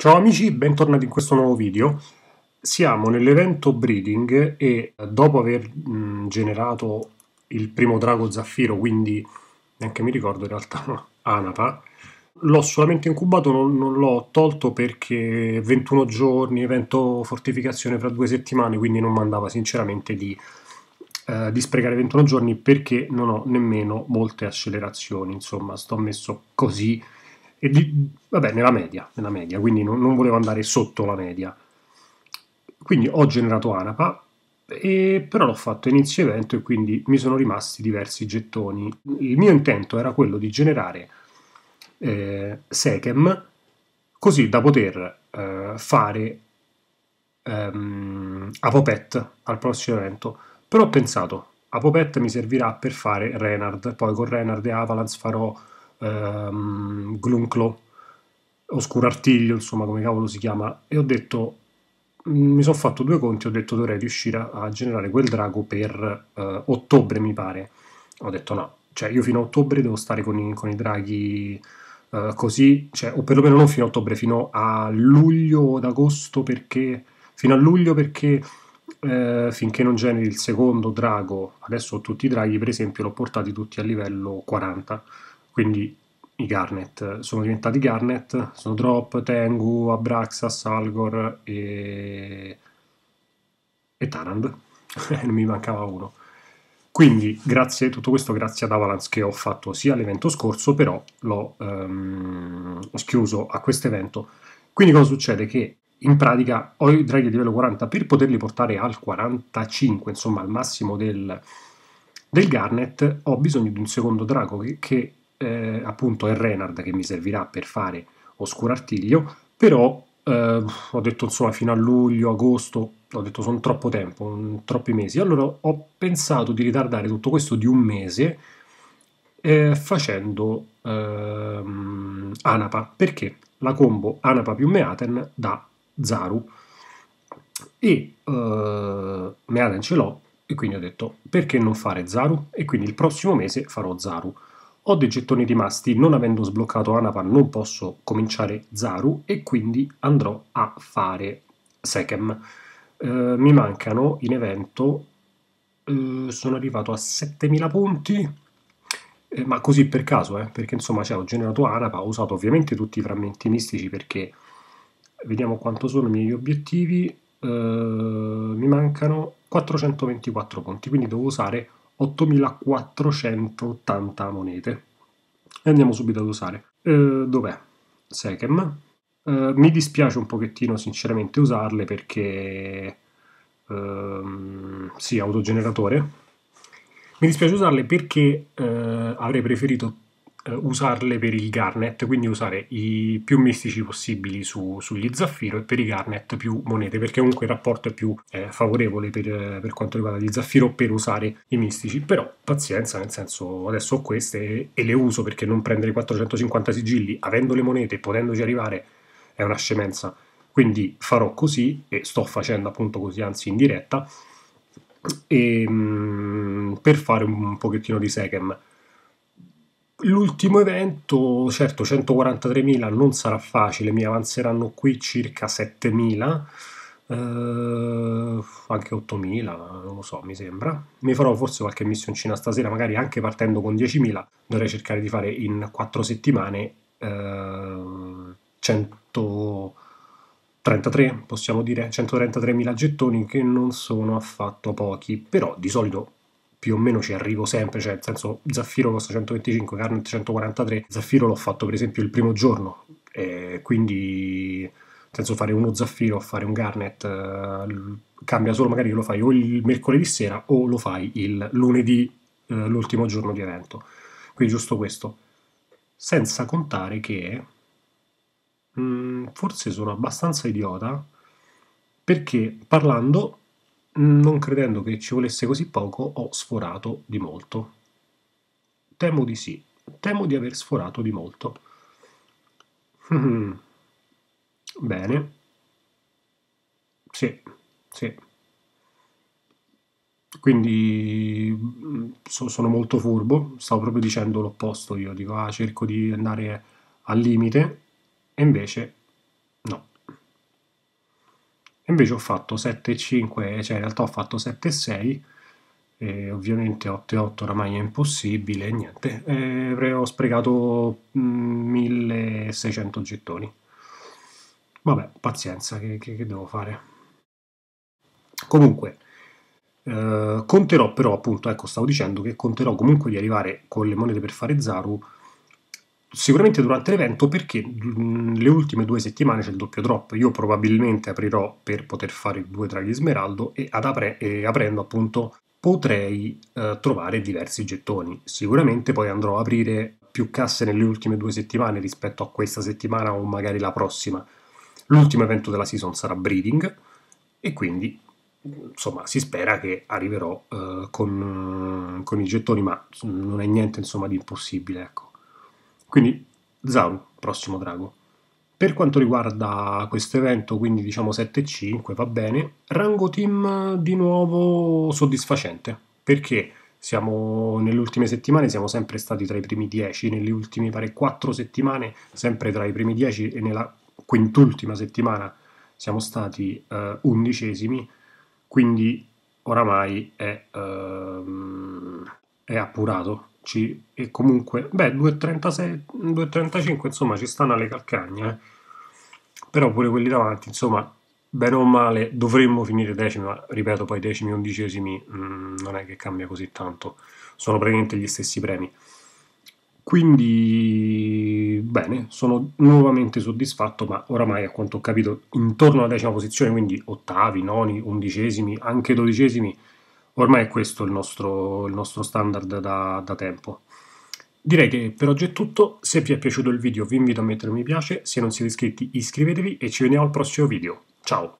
Ciao amici, bentornati in questo nuovo video. Siamo nell'evento breeding e dopo aver mh, generato il primo drago zaffiro, quindi neanche mi ricordo in realtà, anapa, l'ho solamente incubato, non, non l'ho tolto perché 21 giorni, evento fortificazione fra due settimane, quindi non mi andava sinceramente di, eh, di sprecare 21 giorni perché non ho nemmeno molte accelerazioni, insomma sto messo così e di, vabbè, nella media, nella media quindi non, non, volevo andare sotto la media. Quindi ho generato Anapa, e, però l'ho fatto a inizio evento e quindi mi sono rimasti diversi gettoni. Il mio intento era quello di generare eh, Sechem così da poter eh, fare ehm, Apopet al prossimo evento. Però ho pensato, Apopet mi servirà per fare Renard, poi con Renard e Avalanche farò ehm, Glunclo, Oscuro Artiglio, insomma come cavolo si chiama, e ho detto, mm, mi sono fatto due conti, ho detto dovrei riuscire a generare quel drago per eh, ottobre mi pare. Ho detto no, cioè io fino a ottobre devo stare con i, con i draghi eh, così, cioè, o perlomeno non fino a ottobre, fino a luglio o ad agosto perché... Fino a luglio perché... Eh, finché non generi il secondo drago, adesso ho tutti i draghi per esempio l'ho portati tutti a livello 40, quindi i Garnet eh, sono diventati Garnet, sono Drop, Tengu, Abraxas, Algor e, e Tarand. non mi mancava uno. Quindi grazie, tutto questo grazie ad Avalanche che ho fatto sia l'evento scorso, però l'ho um, ehm, chiuso a questo evento. Quindi cosa succede? Che in pratica ho i draghi a livello 40 per poterli portare al 45, insomma al massimo del, del Garnet, ho bisogno di un secondo drago che, che eh, appunto è Renard che mi servirà per fare Oscuro Artiglio, però eh, ho detto insomma fino a luglio, agosto, ho detto sono troppo tempo, un, troppi mesi, allora ho pensato di ritardare tutto questo di un mese eh, facendo ehm, Anapa, perché la combo Anapa più Meaten da Zaru e eh, Meaten ce l'ho e quindi ho detto perché non fare Zaru e quindi il prossimo mese farò Zaru. Ho dei gettoni rimasti, non avendo sbloccato Anapan non posso cominciare Zaru e quindi andrò a fare Sekem. Eh, mi mancano in evento, eh, sono arrivato a 7000 punti, eh, ma così per caso, eh, perché insomma cioè, ho generato Anapa, ho usato ovviamente tutti i frammenti mistici perché vediamo quanto sono i miei obiettivi, eh, mi mancano 424 punti, quindi devo usare 8480 monete. E andiamo subito ad usare. Eh, dov'è? Sekem. Eh, mi dispiace un pochettino sinceramente usarle perché... Ehm, sì, autogeneratore. Mi dispiace usarle perché eh, avrei preferito eh, usarle per il Garnet, quindi usare i più mistici possibili su, sugli Zaffiro e per i Garnet più monete, perché comunque il rapporto è più eh, favorevole per, eh, per, quanto riguarda gli Zaffiro per usare i mistici. Però pazienza, nel senso adesso ho queste e le uso perché non prendere 450 sigilli avendo le monete e potendoci arrivare è una scemenza. Quindi farò così e sto facendo appunto così, anzi in diretta. E, ehm, mh, per fare un pochettino di Sechem L'ultimo evento, certo 143.000 non sarà facile, mi avanzeranno qui circa 7.000, eh, anche 8.000, non lo so, mi sembra. Mi farò forse qualche missioncina stasera, magari anche partendo con 10.000, dovrei cercare di fare in 4 settimane eh, 100... possiamo dire 133.000 gettoni che non sono affatto pochi, però di solito più o meno ci arrivo sempre, cioè nel senso Zaffiro costa 125, Garnet 143, Zaffiro l'ho fatto per esempio il primo giorno, eh, quindi nel senso fare uno Zaffiro o fare un Garnet eh, cambia solo magari lo fai o il mercoledì sera o lo fai il lunedì, eh, l'ultimo giorno di evento, quindi giusto questo, senza contare che mh, mm, forse sono abbastanza idiota perché parlando non credendo che ci volesse così poco, ho sforato di molto. Temo di sì, temo di aver sforato di molto. Bene. Sì, sì. Quindi mm, so, sono molto furbo, stavo proprio dicendo l'opposto, io dico ah cerco di andare al limite e invece invece ho fatto 7,5, cioè in realtà ho fatto 7,6 e ovviamente 8,8 oramai è impossibile, niente, e ho sprecato 1600 mm, gettoni. Vabbè, pazienza, che, che, che devo fare? Comunque, eh, conterò però, appunto, ecco, stavo dicendo che conterò comunque di arrivare con le monete per fare Zaru sicuramente durante l'evento perché mm, le ultime due settimane c'è il doppio drop. Io probabilmente aprirò per poter fare due draghi smeraldo e, apre- e aprendo appunto potrei eh, trovare diversi gettoni. Sicuramente poi andrò a aprire più casse nelle ultime due settimane rispetto a questa settimana o magari la prossima. L'ultimo evento della season sarà Breeding e quindi insomma si spera che arriverò eh, con, con i gettoni, ma mm, non è niente insomma di impossibile, ecco. Quindi Zaru, prossimo drago. Per quanto riguarda questo evento, quindi diciamo 7-5 va bene, rango team di nuovo soddisfacente, perché siamo, nelle ultime settimane siamo sempre stati tra i primi 10, nelle ultime pare 4 settimane sempre tra i primi 10 e nella quintultima settimana siamo stati eh, undicesimi, quindi oramai è, ehm, è appurato ci, e comunque, beh, 2,36, 2,35 insomma ci stanno alle calcagne, eh. però pure quelli davanti, insomma, bene o male dovremmo finire decimi, ma ripeto poi decimi, undicesimi mh, mm, non è che cambia così tanto, sono praticamente gli stessi premi. Quindi, bene, sono nuovamente soddisfatto, ma oramai a quanto ho capito intorno alla decima posizione, quindi ottavi, noni, undicesimi, anche dodicesimi, Ormai è questo il nostro, il nostro standard da, da tempo. Direi che per oggi è tutto, se vi è piaciuto il video vi invito a mettere un mi piace, se non siete iscritti iscrivetevi e ci vediamo al prossimo video. Ciao!